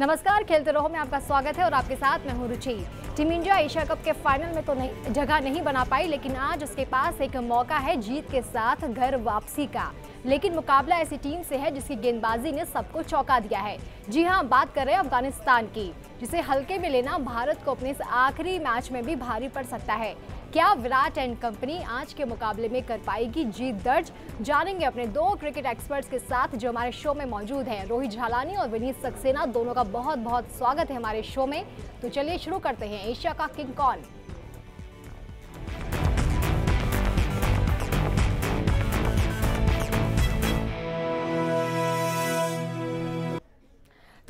नमस्कार खेलते रहो में आपका स्वागत है और आपके साथ मैं हूं Ruchi team India Asia cup के फाइनल में तो नहीं जगह नहीं बना पाई लेकिन आज उसके पास एक मौका है जीत के साथ घर वापसी का लेकिन मुकाबला ऐसी टीम से है जिसकी गेंदबाजी ने सबको चौंका दिया है जी हाँ बात कर रहे हैं अफगानिस्तान की जिसे हल्के में लेना भारत को अपने इस आखिरी मैच में भी भारी पड़ सकता है क्या विराट एंड कंपनी आज के मुकाबले में कर पाएगी जीत दर्ज जानेंगे अपने दो क्रिकेट एक्सपर्ट्स के साथ जो हमारे शो में मौजूद हैं रोहित झालानी और विनीत सक्सेना दोनों का बहुत बहुत स्वागत है हमारे शो में तो चलिए शुरू करते हैं एशिया का किंग कौन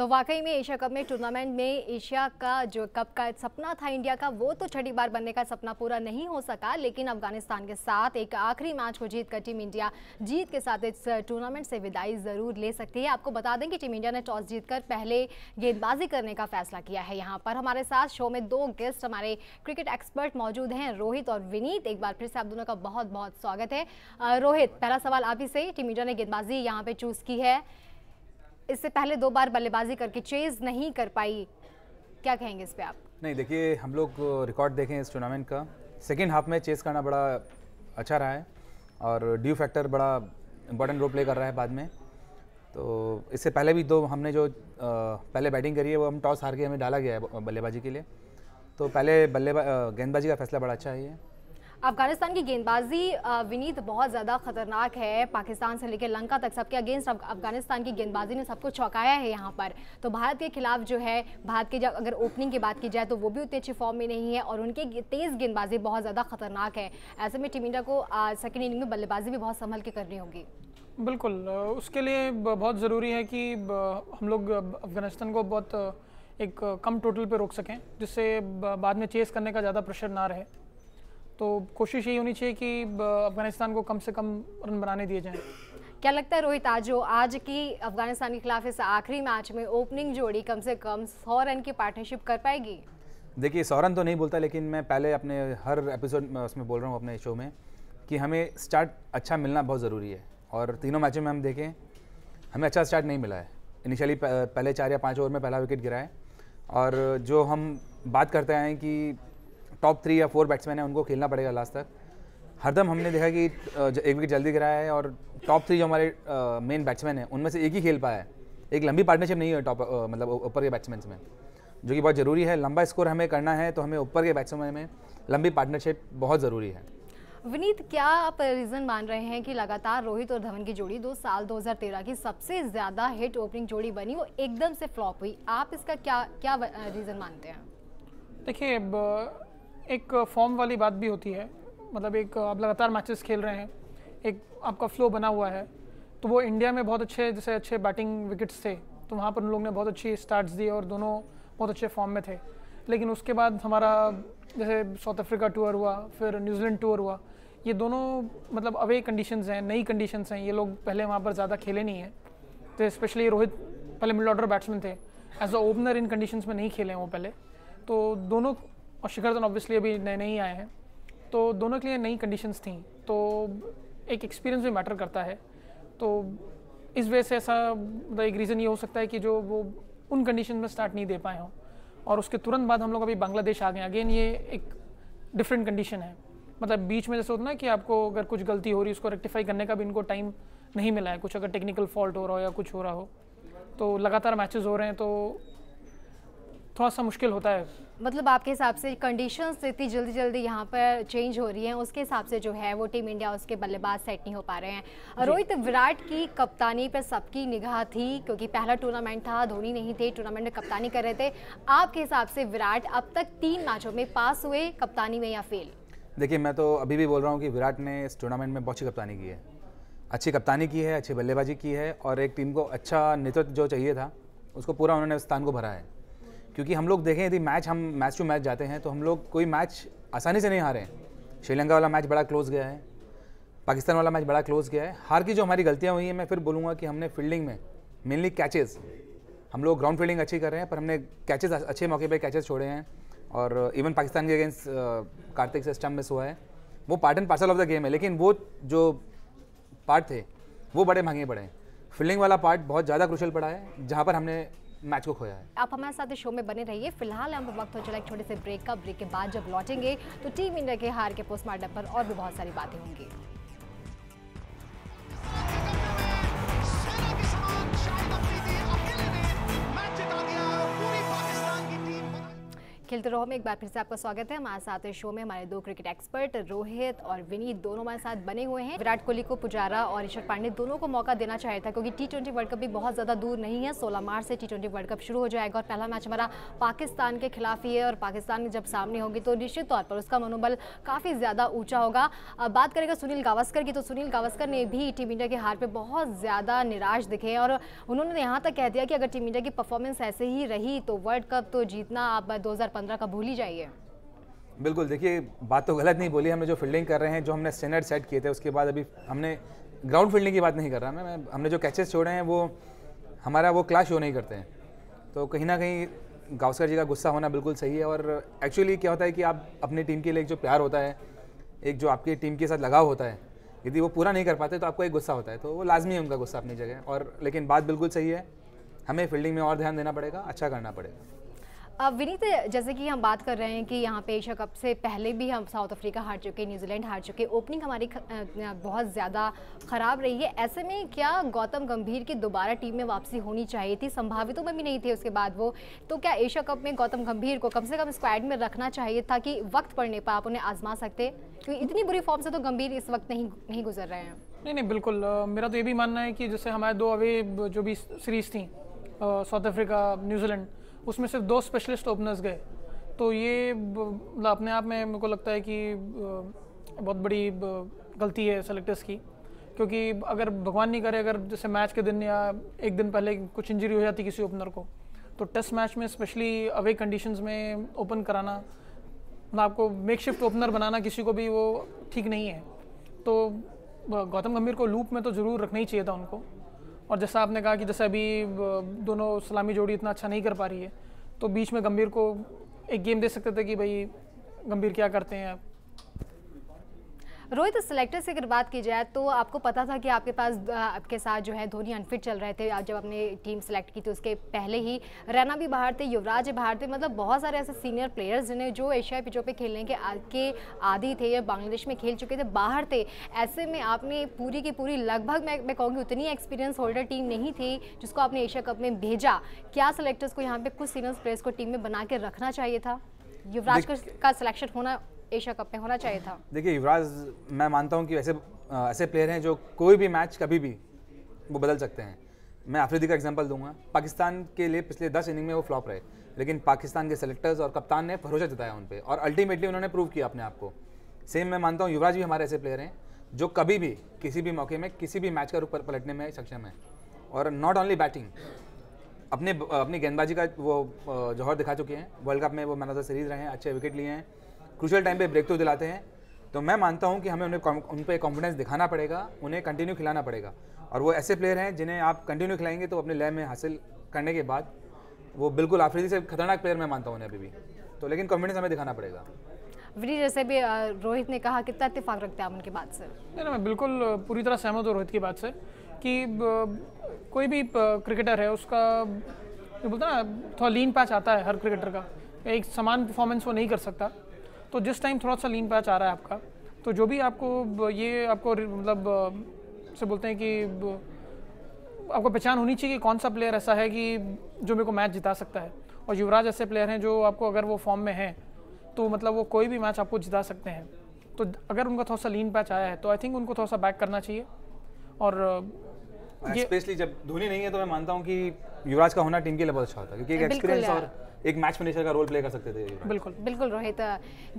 तो वाकई में एशिया कप में टूर्नामेंट में एशिया का जो कप का सपना था इंडिया का वो तो छठी बार बनने का सपना पूरा नहीं हो सका लेकिन अफगानिस्तान के साथ एक आखिरी मैच को जीत कर टीम इंडिया जीत के साथ इस टूर्नामेंट से विदाई ज़रूर ले सकती है आपको बता दें कि टीम इंडिया ने टॉस जीतकर पहले गेंदबाजी करने का फैसला किया है यहाँ पर हमारे साथ शो में दो गेस्ट हमारे क्रिकेट एक्सपर्ट मौजूद हैं रोहित और विनीत एक बार फिर से आप दोनों का बहुत बहुत स्वागत है रोहित पहला सवाल आप ही से टीम इंडिया ने गेंदबाजी यहाँ पर चूज़ की है इससे पहले दो बार बल्लेबाजी करके चेज नहीं कर पाई क्या कहेंगे इस पर आप नहीं देखिए हम लोग रिकॉर्ड देखें इस टूर्नामेंट का सेकेंड हाफ में चेस करना बड़ा अच्छा रहा है और ड्यू फैक्टर बड़ा इंपॉर्टेंट रोल प्ले कर रहा है बाद में तो इससे पहले भी दो हमने जो पहले बैटिंग करी है वो हम टॉस हार के हमें डाला गया है बल्लेबाजी के लिए तो पहले बल्लेबा गेंदबाजी का फैसला बड़ा अच्छा है अफगानिस्तान की गेंदबाजी विनीत बहुत ज़्यादा खतरनाक है पाकिस्तान से लेकर लंका तक सबके अगेंस्ट अफगानिस्तान की गेंदबाजी ने सबको चौंकाया है यहाँ पर तो भारत के खिलाफ जो है भारत की जब अगर ओपनिंग की बात की जाए तो वो भी उतनी अच्छी फॉर्म में नहीं है और उनके तेज़ गेंदबाजी बहुत ज़्यादा खतरनाक है ऐसे में टीम इंडिया को सेकेंड इनिंग में बल्लेबाजी भी बहुत संभल के करनी होगी बिल्कुल उसके लिए बहुत ज़रूरी है कि हम लोग अफगानिस्तान को बहुत एक कम टोटल पे रोक सकें जिससे बाद में चेस करने का ज़्यादा प्रेशर ना रहे तो कोशिश यही होनी चाहिए कि अफगानिस्तान को कम से कम रन बनाने दिए जाएं क्या लगता है रोहित आज आज की अफगानिस्तान के खिलाफ इस आखिरी मैच में ओपनिंग जोड़ी कम से कम सौ रन की पार्टनरशिप कर पाएगी देखिए सौ रन तो नहीं बोलता लेकिन मैं पहले अपने हर एपिसोड उसमें बोल रहा हूँ अपने शो में कि हमें स्टार्ट अच्छा मिलना बहुत ज़रूरी है और तीनों मैचों में हम देखें हमें अच्छा स्टार्ट नहीं मिला है इनिशियली पहले चार या पाँच ओवर में पहला विकेट गिरा है और जो हम बात करते हैं कि टॉप थ्री या फोर बैट्समैन है उनको खेलना पड़ेगा लास्ट तक हरदम हमने देखा कि एक विकेट जल्दी गिराया है और टॉप थ्री जो हमारे मेन बैट्समैन है उनमें से एक ही खेल पाया है एक लंबी पार्टनरशिप नहीं है टॉप मतलब ऊपर के बैट्समैन में जो कि बहुत ज़रूरी है लंबा स्कोर हमें करना है तो हमें ऊपर के बैट्समैन में लंबी पार्टनरशिप बहुत ज़रूरी है विनीत क्या आप रीज़न मान रहे हैं कि लगातार रोहित और धवन की जोड़ी दो साल 2013 की सबसे ज़्यादा हिट ओपनिंग जोड़ी बनी वो एकदम से फ्लॉप हुई आप इसका क्या क्या रीज़न मानते हैं देखिए एक फॉर्म वाली बात भी होती है मतलब एक आप लगातार मैचेस खेल रहे हैं एक आपका फ्लो बना हुआ है तो वो इंडिया में बहुत अच्छे जैसे अच्छे बैटिंग विकेट्स थे तो वहाँ पर उन लोग ने बहुत अच्छी स्टार्ट्स दिए और दोनों बहुत अच्छे फॉर्म में थे लेकिन उसके बाद हमारा जैसे साउथ अफ्रीका टूर हुआ फिर न्यूजीलैंड टूर हुआ ये दोनों मतलब अवे कंडीशंस हैं नई कंडीशंस हैं ये लोग पहले वहाँ पर ज़्यादा खेले नहीं हैं तो स्पेशली रोहित पहले मिडल ऑर्डर बैट्समैन थे as a opener in conditions में नहीं खेले हैं वो पहले तो दोनों और शिखर धवन ऑब्वियसली अभी नए नए ही आए हैं तो दोनों के लिए नई कंडीशंस थी तो एक एक्सपीरियंस भी मैटर करता है तो इस वजह से ऐसा मतलब एक रीज़न ये हो सकता है कि जो वो उन कंडीशन में स्टार्ट नहीं दे पाए हों और उसके तुरंत बाद हम लोग अभी बांग्लादेश आ गए अगेन ये एक डिफरेंट कंडीशन है मतलब बीच में जैसे होता ना कि आपको अगर कुछ गलती हो रही है उसको रेक्टिफाई करने का भी इनको टाइम नहीं मिला है कुछ अगर टेक्निकल फॉल्ट हो रहा हो या कुछ हो रहा हो तो लगातार मैचेस हो रहे हैं तो थोड़ा सा मुश्किल होता है मतलब आपके हिसाब से कंडीशन इतनी जल्दी जल्दी यहाँ पर चेंज हो रही हैं उसके हिसाब से जो है वो टीम इंडिया उसके बल्लेबाज सेट नहीं हो पा रहे हैं रोहित विराट की कप्तानी पर सबकी निगाह थी क्योंकि पहला टूर्नामेंट था धोनी नहीं थे टूर्नामेंट में कप्तानी कर रहे थे आपके हिसाब से विराट अब तक तीन मैचों में पास हुए कप्तानी में या फेल देखिए मैं तो अभी भी बोल रहा हूँ कि विराट ने इस टूर्नामेंट में बहुत अच्छी कप्तानी की है अच्छी कप्तानी की है अच्छी बल्लेबाजी की है और एक टीम को अच्छा नेतृत्व जो चाहिए था उसको पूरा उन्होंने स्थान को भरा है क्योंकि हम लोग देखें यदि मैच हम मैच टू मैच जाते हैं तो हम लोग कोई मैच आसानी से नहीं हारे हैं श्रीलंका वाला मैच बड़ा क्लोज गया है पाकिस्तान वाला मैच बड़ा क्लोज गया है हार की जो हमारी गलतियाँ हुई हैं मैं फिर बोलूँगा कि हमने फील्डिंग में मेनली कैचेस हम लोग ग्राउंड फील्डिंग अच्छी कर रहे हैं पर हमने कैचेस अच्छे मौके पर कैचेस छोड़े हैं और इवन पाकिस्तान के अगेंस्ट कार्तिक से स्टम्प मिस हुआ है वो part and parcel of the game है लेकिन वो जो पार्ट थे वो बड़े महंगे पड़े हैं फील्डिंग वाला पार्ट बहुत ज़्यादा क्रुशल पड़ा है जहाँ पर हमने मैच को खोया है आप हमारे साथ शो में बने रहिए फिलहाल हम वक्त हो चला एक छोटे से ब्रेक का ब्रेक के बाद जब लौटेंगे तो टीम इंडिया के हार के पोस्टमार्टम पर और भी बहुत सारी बातें होंगी खेलते रहो में एक बार फिर से आपका स्वागत है हमारे साथ इस शो में हमारे दो क्रिकेट एक्सपर्ट रोहित और विनीत दोनों हमारे साथ बने हुए हैं विराट कोहली को पुजारा और ईश्वर पांडे दोनों को मौका देना चाहिए था क्योंकि टी वर्ल्ड कप भी बहुत ज़्यादा दूर नहीं है सोलह मार्च से टी वर्ल्ड कप शुरू हो जाएगा और पहला मैच हमारा पाकिस्तान के खिलाफ ही है और पाकिस्तान जब सामने होगी तो निश्चित तौर पर उसका मनोबल काफ़ी ज़्यादा ऊँचा होगा अब बात करेगा सुनील गावस्कर की तो सुनील गावस्कर ने भी टीम इंडिया की हार पर बहुत ज़्यादा निराश दिखे और उन्होंने यहाँ तक कह दिया कि अगर टीम इंडिया की परफॉर्मेंस ऐसे ही रही तो वर्ल्ड कप तो जीतना आप दो हज़ार 2015 का भूल ही जाइए बिल्कुल देखिए बात तो गलत नहीं बोली हमने जो फील्डिंग कर रहे हैं जो हमने स्टैंडर्ड सेट किए थे उसके बाद अभी हमने ग्राउंड फील्डिंग की बात नहीं कर रहा मैं हमने जो कैचेस छोड़े हैं वो हमारा वो क्लाश शो नहीं करते हैं तो कहीं ना कहीं गावस्कर जी का गुस्सा होना बिल्कुल सही है और एक्चुअली क्या होता है कि आप अपनी टीम के लिए एक जो प्यार होता है एक जो आपकी टीम के साथ लगाव होता है यदि वो पूरा नहीं कर पाते तो आपको एक गुस्सा होता है तो वो लाजमी है उनका गुस्सा अपनी जगह और लेकिन बात बिल्कुल सही है हमें फील्डिंग में और ध्यान देना पड़ेगा अच्छा करना पड़ेगा विनीत जैसे कि हम बात कर रहे हैं कि यहाँ पे एशिया कप से पहले भी हम साउथ अफ्रीका हार चुके न्यूजीलैंड हार चुके ओपनिंग हमारी बहुत ज़्यादा ख़राब रही है ऐसे में क्या गौतम गंभीर की दोबारा टीम में वापसी होनी चाहिए थी संभावितों में भी नहीं थे उसके बाद वो तो क्या एशिया कप में गौतम गंभीर को कम से कम स्क्वाड में रखना चाहिए था कि वक्त पड़ने पर आप उन्हें आजमा सकते क्योंकि इतनी बुरी फॉर्म से तो गंभीर इस वक्त नहीं नहीं गुजर रहे हैं नहीं नहीं बिल्कुल मेरा तो ये भी मानना है कि जैसे हमारे दो अभी जो भी सीरीज़ थी साउथ अफ्रीका न्यूजीलैंड उसमें सिर्फ दो स्पेशलिस्ट ओपनर्स गए तो ये मतलब अपने आप में मेरे को लगता है कि बहुत बड़ी गलती है सेलेक्टर्स की क्योंकि अगर भगवान नहीं करे अगर जैसे मैच के दिन या एक दिन पहले कुछ इंजरी हो जाती किसी ओपनर को तो टेस्ट मैच में स्पेशली अवे कंडीशंस में ओपन कराना मतलब आपको मेक शिफ्ट ओपनर बनाना किसी को भी वो ठीक नहीं है तो गौतम गंभीर को लूप में तो ज़रूर रखना ही चाहिए था उनको और जैसा आपने कहा कि जैसे अभी दोनों सलामी जोड़ी इतना अच्छा नहीं कर पा रही है तो बीच में गंभीर को एक गेम दे सकते थे कि भाई गंभीर क्या करते हैं आप रोहित सेलेक्टर से अगर बात की जाए तो आपको पता था कि आपके पास आपके साथ जो है धोनी अनफिट चल रहे थे आप जब आपने टीम सेलेक्ट की थी उसके पहले ही रैना भी बाहर थे युवराज बाहर थे मतलब बहुत सारे ऐसे सीनियर प्लेयर्स जिन्हें जो एशियाई पिचों पर खेलने के के आदि थे या बांग्लादेश में खेल चुके थे बाहर थे ऐसे में आपने पूरी की पूरी लगभग मैं मैं कहूँगी उतनी एक्सपीरियंस होल्डर टीम नहीं थी जिसको आपने एशिया कप में भेजा क्या सेलेक्टर्स को यहाँ पे कुछ सीनियर प्लेयर्स को टीम में बना के रखना चाहिए था युवराज का सिलेक्शन होना एशिया कप में होना चाहिए था देखिए युवराज मैं मानता हूँ कि ऐसे ऐसे प्लेयर हैं जो कोई भी मैच कभी भी वो बदल सकते हैं मैं आफरीदी का एग्जाम्पल दूंगा पाकिस्तान के लिए पिछले दस इनिंग में वो फ्लॉप रहे लेकिन पाकिस्तान के सेलेक्टर्स और कप्तान ने भरोसा जताया उन पर और अल्टीमेटली उन्होंने प्रूव किया अपने आप को सेम मैं मानता हूँ युवराज भी हमारे ऐसे प्लेयर हैं जो कभी भी किसी भी मौके में किसी भी मैच का रूप पलटने में सक्षम है और नॉट ओनली बैटिंग अपने अपनी गेंदबाजी का वो जौहर दिखा चुके हैं वर्ल्ड कप में वो मैन ऑफ द सीरीज रहे हैं अच्छे विकेट लिए हैं क्रूशल टाइम पे ब्रेक तो दिलाते हैं तो मैं मानता हूँ कि हमें उन्हें उन पर कॉन्फिडेंस दिखाना पड़ेगा उन्हें कंटिन्यू खिलाना पड़ेगा और वो ऐसे प्लेयर हैं जिन्हें आप कंटिन्यू खिलाएंगे तो अपने लय में हासिल करने के बाद वो बिल्कुल आफरीदी से खतरनाक प्लेयर मैं मानता हूँ उन्हें अभी भी तो लेकिन कॉन्फिडेंस हमें दिखाना पड़ेगा जैसे भी रोहित ने कहा कितना इतफाक रखते हैं आप उनकी बात से नहीं मैं बिल्कुल पूरी तरह सहमत हूँ रोहित की बात से कि कोई भी क्रिकेटर है उसका बोलता ना थोड़ा लीन पैच आता है हर क्रिकेटर का एक समान परफॉर्मेंस वो नहीं कर सकता तो जिस टाइम थोड़ा सा लीन पैच आ रहा है आपका तो जो भी आपको ये आपको मतलब से बोलते हैं कि आपको पहचान होनी चाहिए कि कौन सा प्लेयर ऐसा है कि जो मेरे को मैच जिता सकता है और युवराज ऐसे प्लेयर हैं जो आपको अगर वो फॉर्म में हैं तो मतलब वो कोई भी मैच आपको जिता सकते हैं तो अगर उनका थोड़ा सा लीन पैच आया है तो आई थिंक उनको थोड़ा सा बैक करना चाहिए और स्पेशली जब धोनी नहीं है तो मैं मानता हूँ कि युवराज का होना टीम के लिए बहुत अच्छा होता है क्योंकि एक एक्सपीरियंस और एक मैच मैनेजर का रोल प्ले कर सकते थे बिल्कुल बिल्कुल रोहित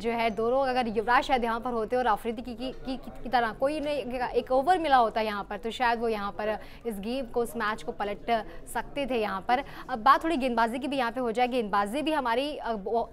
जो है दोनों अगर युवराज शायद यहाँ पर होते और आफ्रीदी की, की, की, की तरह कोई नहीं एक ओवर मिला होता यहाँ पर तो शायद वो यहाँ पर इस गेम को उस मैच को पलट सकते थे यहाँ पर अब बात थोड़ी गेंदबाजी की भी यहाँ पे हो जाए गेंदबाजी भी हमारी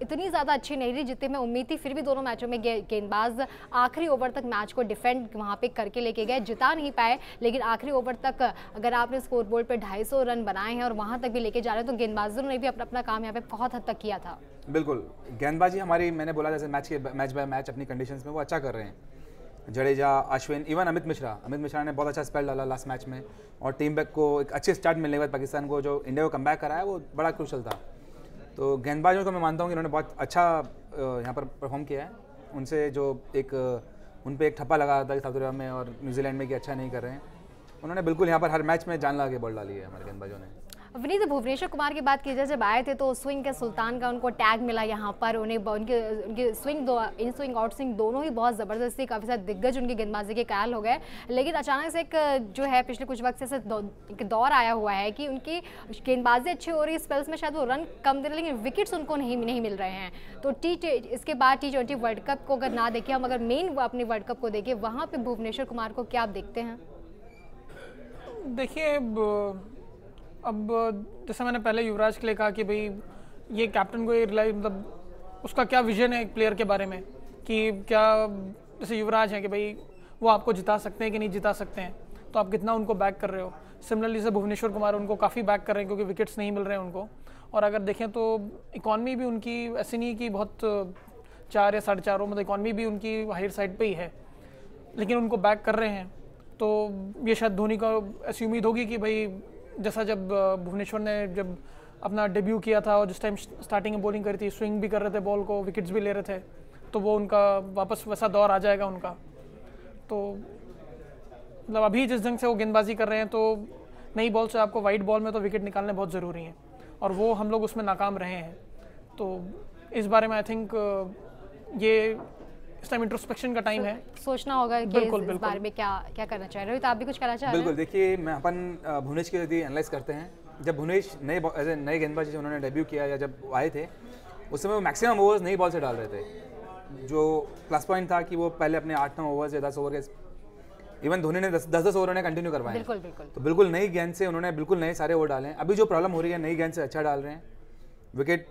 इतनी ज़्यादा अच्छी नहीं रही जितनी मैं उम्मीद थी फिर भी दोनों मैचों में गेंदबाज आखिरी ओवर तक मैच को डिफेंड वहाँ पे करके लेके गए जिता नहीं पाए लेकिन आखिरी ओवर तक अगर आपने स्कोर बोर्ड पर ढाई रन बनाए हैं और वहाँ तक भी लेके जा रहे हैं तो गेंदबाजों ने भी अपना अपना काम यहाँ पर बहुत हद तक किया था बिल्कुल गेंदबाजी हमारी मैंने बोला जैसे मैच के मैच बाय मैच अपनी कंडीशंस में वो अच्छा कर रहे हैं जडेजा अश्विन इवन अमित मिश्रा अमित मिश्रा ने बहुत अच्छा स्पेल डाला लास्ट मैच में और टीम बैक को एक अच्छे स्टार्ट मिलने के बाद पाकिस्तान को जो इंडिया को कम कराया वो बड़ा क्रूशल था तो गेंदबाजों को मैं मानता हूँ कि इन्होंने बहुत अच्छा यहाँ पर परफॉर्म किया है उनसे जो एक उन पर एक ठप्पा लगा था साउथ कोरिया में और न्यूजीलैंड में कि अच्छा नहीं कर रहे हैं उन्होंने बिल्कुल यहाँ पर हर मैच में जान लगा के बॉल डाली है हमारे गेंदबाजों ने विनीत भुवनेश्वर कुमार की बात की जाए जब आए थे तो स्विंग के सुल्तान का उनको टैग मिला यहाँ पर उन्हें उनके उनके स्विंग दो इन स्विंग आउट स्विंग दोनों ही बहुत ज़बरदस्ती काफ़ी सारे दिग्गज उनकी गेंदबाजी के कायल हो गए लेकिन अचानक से एक जो है पिछले कुछ वक्त से एक दौर आया हुआ है कि उनकी गेंदबाजी अच्छी हो रही है स्पेल्स में शायद वो रन कम दे रहे लेकिन विकेट्स उनको नहीं नहीं मिल रहे हैं तो टी इसके बाद टी ट्वेंटी वर्ल्ड कप को अगर ना देखें हम अगर मेन अपने वर्ल्ड कप को देखें वहाँ पर भुवनेश्वर कुमार को क्या आप देखते हैं देखिए अब जैसे मैंने पहले युवराज के लिए कहा कि भाई ये कैप्टन को ये रिलाई मतलब उसका क्या विजन है एक प्लेयर के बारे में कि क्या जैसे युवराज हैं कि भाई वो आपको जिता सकते हैं कि नहीं जिता सकते हैं तो आप कितना उनको बैक कर रहे हो सिमिलरली से भुवनेश्वर कुमार उनको काफ़ी बैक कर रहे हैं क्योंकि विकेट्स नहीं मिल रहे हैं उनको और अगर देखें तो इकॉनमी भी उनकी ऐसी नहीं कि बहुत चार या साढ़े चार हो मतलब इकॉनमी भी उनकी हायर साइड पे ही है लेकिन उनको बैक कर रहे हैं तो ये शायद धोनी को ऐसी उम्मीद तो होगी कि भाई जैसा जब भुवनेश्वर ने जब अपना डेब्यू किया था और जिस टाइम स्टार्टिंग में बॉलिंग करी थी स्विंग भी कर रहे थे बॉल को विकेट्स भी ले रहे थे तो वो उनका वापस वैसा दौर आ जाएगा उनका तो मतलब अभी जिस ढंग से वो गेंदबाजी कर रहे हैं तो नई बॉल से आपको वाइट बॉल में तो विकेट निकालने बहुत ज़रूरी हैं और वो हम लोग उसमें नाकाम रहे हैं तो इस बारे में आई थिंक ये इस टाइम इंट्रोस्पेक्शन का टाइम है सोचना होगा कि बिल्कुल, इस, बिल्कुल। इस बारे में क्या क्या करना चाह रहे हो तो आप भी कुछ कहना चाह रहे हैं बिल्कुल देखिए मैं अपन भुवनेश के यदि एनालाइज करते हैं जब भुवनेश नए एज ए नए गेंदबाज जो उन्होंने डेब्यू किया या जब आए थे उस समय वो मैक्सिमम ओवर्स नई बॉल से डाल रहे थे जो प्लस पॉइंट था कि वो पहले अपने आठ नौ ओवर्स या दस ओवर के इवन धोनी ने दस दस दस ओवर ने कंटिन्यू करवाए बिल्कुल बिल्कुल तो बिल्कुल नई गेंद से उन्होंने बिल्कुल नए सारे ओवर डाले अभी जो प्रॉब्लम हो रही है नई गेंद से अच्छा डाल रहे हैं विकेट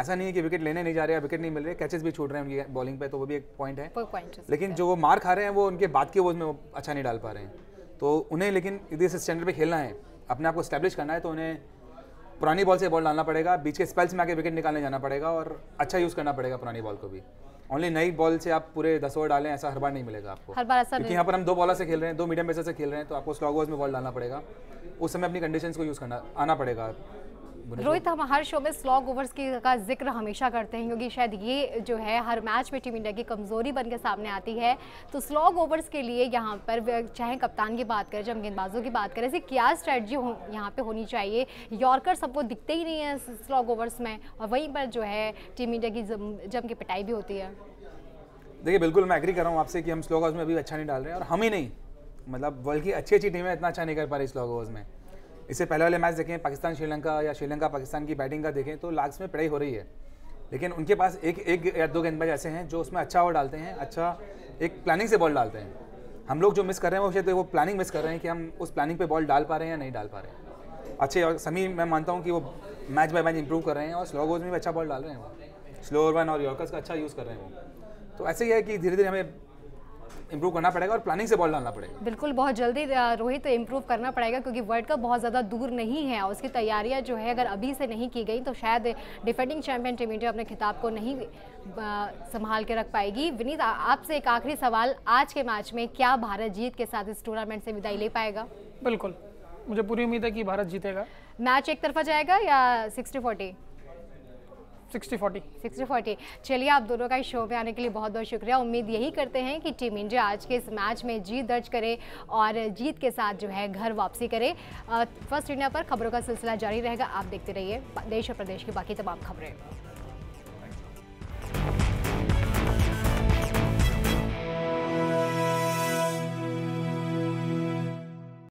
ऐसा नहीं है कि विकेट लेने नहीं जा रहे हैं विकेट नहीं मिल रहे कैचेस भी छूट रहे हैं उनकी बॉलिंग पे तो वो भी एक पॉइंट है लेकिन जो वो मार खा रहे हैं वो उनके बाद के वो में अच्छा नहीं डाल पा रहे हैं तो उन्हें लेकिन यदि इस स्टैंडर्ड पर खेलना है अपने आप को स्टैब्लिश करना है तो उन्हें पुरानी बॉल से बॉल डालना पड़ेगा बीच के स्पेल्स में आके विकेट निकालने जाना पड़ेगा और अच्छा यूज़ करना पड़ेगा पुरानी बॉल को भी ओनली नई बॉल से आप पूरे दस ओवर डालें ऐसा हर बार नहीं मिलेगा आपको हर बार ऐसा क्योंकि यहाँ पर हम दो बॉलर से खेल रहे हैं दो मीडियम पेसर से खेल रहे हैं तो आपको स्लॉग ओवर्स में बॉल डालना पड़ेगा उस समय अपनी कंडीशंस को यूज़ करना आना पड़ेगा रोहित हम हर शो में स्लॉग ओवर्स की का जिक्र हमेशा करते हैं क्योंकि शायद ये जो है हर मैच में टीम इंडिया की कमजोरी बन के सामने आती है तो स्लॉग ओवर्स के लिए यहाँ पर चाहे कप्तान की बात करें चाहे गेंदबाजों की बात करें ऐसी क्या स्ट्रेटजी हो यहाँ पर होनी चाहिए यॉर्कर सबको दिखते ही नहीं है स्लॉग ओवर्स में और वहीं पर जो है टीम इंडिया की जम की पिटाई भी होती है देखिए बिल्कुल मैं एग्री कर रहा हूँ आपसे कि हम स्लॉग ओवर्स में अभी अच्छा नहीं डाल रहे हैं और हम ही नहीं मतलब वर्ल्ड की अच्छी अच्छी टीमें इतना अच्छा नहीं कर पा रही स्लॉग ओवर्स में इससे पहले वाले मैच देखें पाकिस्तान श्रीलंका या श्रीलंका पाकिस्तान की बैटिंग का देखें तो लास्ट में पढ़ाई हो रही है लेकिन उनके पास एक एक या दो गेंदबाज ऐसे हैं जो उसमें अच्छा ओवर डालते हैं अच्छा एक प्लानिंग से बॉल डालते हैं हम लोग जो मिस कर रहे हैं वो शायद वो प्लानिंग मिस कर रहे हैं कि हम उस प्लानिंग पे बॉल डाल पा रहे हैं या नहीं डाल पा रहे हैं अच्छे और समी मैं मानता हूँ कि वो मैच बाय मैच इंप्रूव कर रहे हैं और स्लो ओवर में भी अच्छा बॉल डाल रहे हैं वो स्लो ओवर वन और यॉर्कर्स का अच्छा यूज़ कर रहे हैं वो तो ऐसे ही है कि धीरे धीरे हमें इम्प्रूव करना पड़ेगा और प्लानिंग से बॉल डालना पड़ेगा बिल्कुल बहुत जल्दी रोहित इम्प्रूव करना पड़ेगा क्योंकि वर्ल्ड कप बहुत ज़्यादा दूर नहीं है और उसकी तैयारियाँ जो है अगर अभी से नहीं की गई तो शायद डिफेंडिंग चैंपियन टीम इंडिया अपने खिताब को नहीं संभाल के रख पाएगी विनीत आपसे एक आखिरी सवाल आज के मैच में क्या भारत जीत के साथ इस टूर्नामेंट से विदाई ले पाएगा बिल्कुल मुझे पूरी उम्मीद है कि भारत जीतेगा मैच एक तरफा जाएगा या sixty forty sixty forty sixty forty चलिए आप दोनों का इस शो पे आने के लिए बहुत बहुत शुक्रिया उम्मीद यही करते हैं कि टीम इंडिया आज के इस मैच में जीत दर्ज करे और जीत के साथ जो है घर वापसी करे फर्स्ट इंडिया पर खबरों का सिलसिला जारी रहेगा आप देखते रहिए देश और प्रदेश की बाकी तमाम खबरें